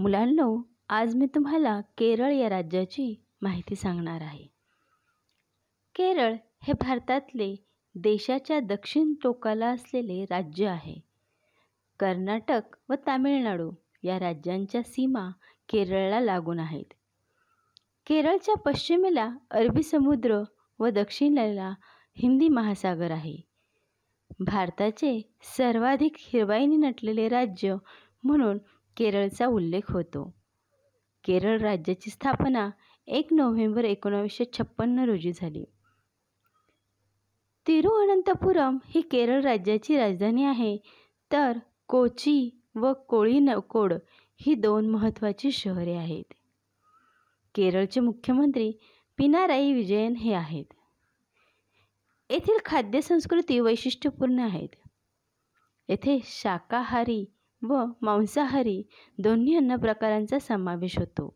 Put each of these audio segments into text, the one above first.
मुलांनो आज मी तुम्हाला केरळ या राज्याची माहिती सांगणार आहे केरळ हे भारतातले देशाच्या दक्षिण टोकाला असलेले राज्य आहे कर्नाटक व तामिळनाडू या राज्यांच्या सीमा केरळला लागून आहेत केरळच्या पश्चिमेला अरबी समुद्र व दक्षिणेला हिंदी महासागर आहे भारताचे सर्वाधिक हिरवाईने नटलेले राज्य म्हणून केरळचा उल्लेख होतो केरळ राज्याची स्थापना एक नोव्हेंबर एकोणावीसशे छप्पन्न रोजी झाली तिरुअनंतपुरम ही केरळ राज्याची राजधानी आहे तर कोची व कोळी नकोड ही दोन महत्त्वाची शहरे आहेत केरळचे मुख्यमंत्री पिनाराई विजयन हे आहेत येथील खाद्यसंस्कृती वैशिष्ट्यपूर्ण आहेत येथे शाकाहारी व मांसाहारी दोन्ही अन्न प्रकारांचा समावेश होतो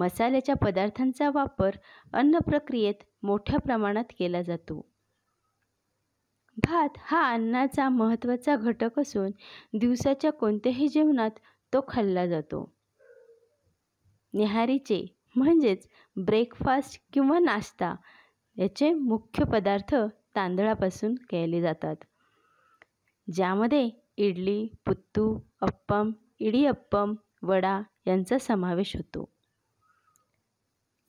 मसाल्याच्या पदार्थांचा वापर अन्न प्रक्रियेत मोठ्या प्रमाणात केला जातो भात हा अन्नाचा महत्त्वाचा घटक असून दिवसाच्या कोणत्याही जेवणात तो खाल्ला जातो निहारीचे म्हणजेच ब्रेकफास्ट किंवा नाश्ता याचे मुख्य पदार्थ तांदळापासून केले जातात ज्यामध्ये इडली पुत्तू अप्पम इडीअप्पम वडा यांचा समावेश होतो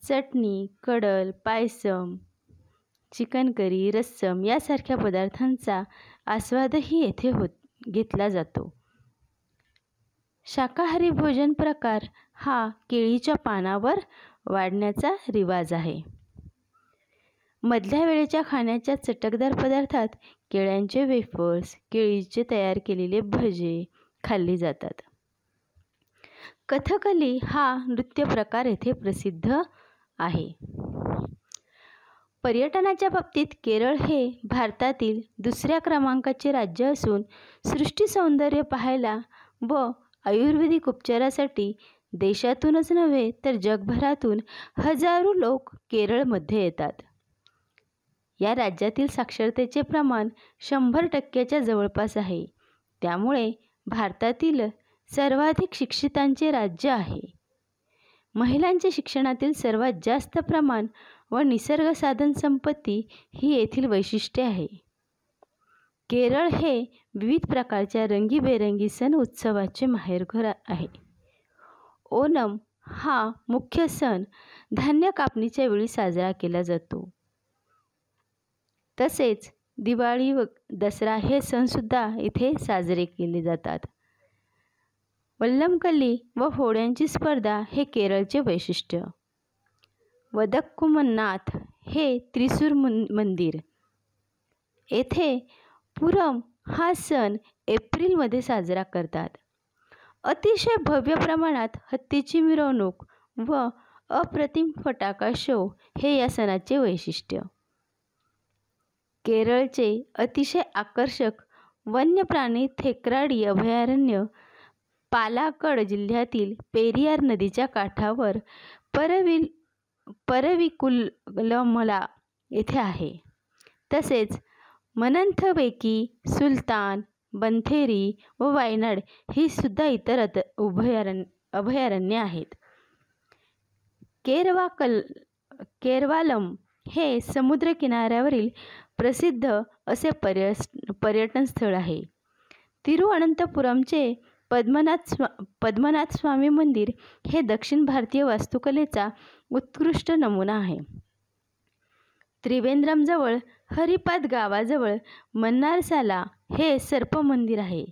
चटणी कडल पायसम चिकन करी रस्सम यासारख्या पदार्थांचा आस्वादही येथे होत घेतला जातो शाकाहारी भोजन प्रकार हा केळीच्या पानावर वाढण्याचा रिवाज आहे मधल्या वेळेच्या खाण्याच्या चटकदार पदार्थात केळ्यांचे वेफर्स केळीचे तयार केलेले भजे खाल्ले जातात कथकली हा नृत्य प्रकार येथे प्रसिद्ध आहे पर्यटनाच्या बाबतीत केरळ हे भारतातील दुसऱ्या क्रमांकाचे राज्य असून सृष्टी सौंदर्य पाहायला व आयुर्वेदिक उपचारासाठी देशातूनच नव्हे तर जगभरातून हजारो लोक केरळमध्ये येतात या राज्यातील साक्षरतेचे प्रमाण शंभर टक्क्याच्या जवळपास आहे त्यामुळे भारतातील सर्वाधिक शिक्षितांचे राज्य आहे महिलांचे शिक्षणातील सर्वात जास्त प्रमाण व निसर्ग साधन संपत्ती ही येथील वैशिष्ट्ये आहे केरळ हे विविध प्रकारच्या रंगीबेरंगी सण उत्सवाचे माहेरघर आहे ओणम हा मुख्य सण धान्य कापणीच्या वेळी साजरा केला जातो तसेच दिवाळी व दसरा हे सणसुद्धा इथे साजरे केले जातात वल्लमकली व होड्यांची स्पर्धा हे केरळचे वैशिष्ट्य वदक्कुमनाथ हे त्रिसूर मन मंदिर येथे पुरम हा सण एप्रिलमध्ये साजरा करतात अतिशय भव्य प्रमाणात हत्तीची मिरवणूक व अप्रतिम फटाका शो हे या सणाचे वैशिष्ट्य केरळचे अतिशय आकर्षक वन्यप्राणी थेकराडी अभयारण्य पालाकड जिल्ह्यातील पेरियार नदीच्या काठावर परविल परविकुलमला येथे आहे तसेच मनंथबेकी सुलतान बंथेरी व वायनाड ही सुद्धा इतर अत उभयारण अभयारण्य आहेत केरवाकल केरवालम हे समुद्रकिनाऱ्यावरील प्रसिद्ध असे पर्यस पर्यटन स्थळ आहे तिरुअनंतपुरमचे पद्मनाथ स्वा पद्मनाथ स्वामी मंदिर हे दक्षिण भारतीय वास्तुकलेचा उत्कृष्ट नमुना आहे त्रिवेंद्रमजवळ हरिपाद गावाजवळ मन्नारसाला हे सर्प मंदिर आहे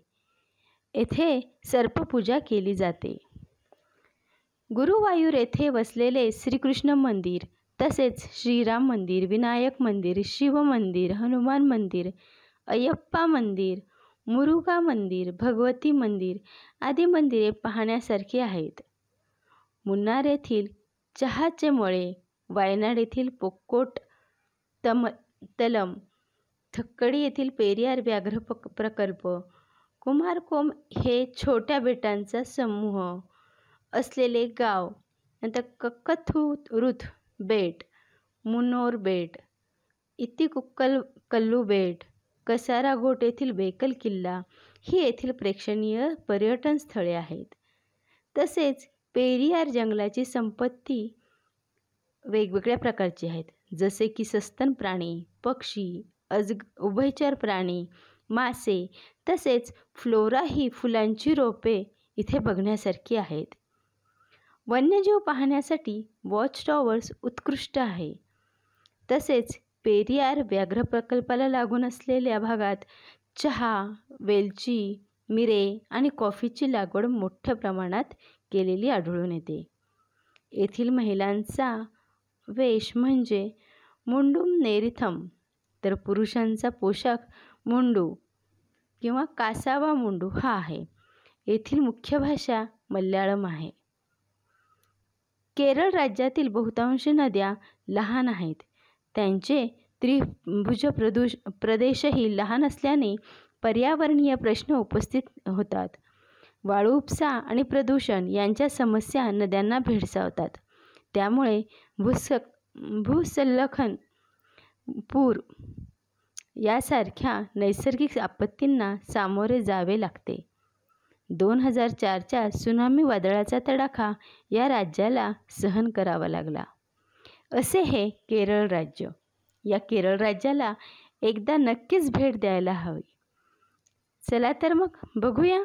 येथे सर्पपूजा केली जाते गुरुवायूर येथे वसलेले श्रीकृष्ण मंदिर तसेच श्रीराम मंदिर विनायक मंदिर शिव मंदिर हनुमान मंदिर अय्यप्पा मंदिर मुरुगा मंदिर भगवती मंदिर आदी मंदिरे पाहण्यासारखी आहेत मुन्नार येथील चहाचे मळे वायनाड येथील पोक्कोट तम तलम थक्कडी येथील पेरियार व्याघ्र प्रकल्प कुमारकोम हे छोट्या बेटांचा समूह असलेले गाव नंतर कक्कथू रुथ बेट मुनोर बेट इत्ती कुक्कल कल्लू बेट कसाराघोट येथील बेकल किल्ला ही येथील प्रेक्षणीय पर्यटन स्थळे आहेत तसेच पेरियार जंगलाची संपत्ती वेगवेगळ्या प्रकारची आहेत जसे की सस्तन प्राणी पक्षी अज उभयचर प्राणी मासे तसेच फ्लोरा ही फुलांची रोपे इथे बघण्यासारखी आहेत वन्यजीव पाहण्यासाठी वॉच टॉवर्स उत्कृष्ट आहे तसेच पेरियार व्याघ्र प्रकल्पाला लागून असलेल्या भागात चहा वेलची मिरे आणि कॉफीची लागवड मोठ्या प्रमाणात केलेली आढळून येते येथील महिलांचा वेश म्हणजे मुंडुम नेरिथम तर पुरुषांचा पोशाख मुंडू किंवा कासावा मुंडू हा आहे येथील मुख्य भाषा मल्याळम आहे केरळ राज्यातील बहुतांश नद्या लहान आहेत त्यांचे त्रिभुज प्रदूष प्रदेशही लहान असल्याने पर्यावरणीय प्रश्न उपस्थित होतात वाळू उपसा आणि प्रदूषण यांच्या समस्या नद्यांना भेडसावतात त्यामुळे भूस भूसंलखन पूर यासारख्या नैसर्गिक आपत्तींना सामोरे जावे लागते दोन हजार चारच्या सुनामी वादळाचा तडाखा या राज्याला सहन करावा लागला असे हे केरळ राज्य या केरळ राज्याला एकदा नक्कीच भेट द्यायला हवी चला तर मग बघूया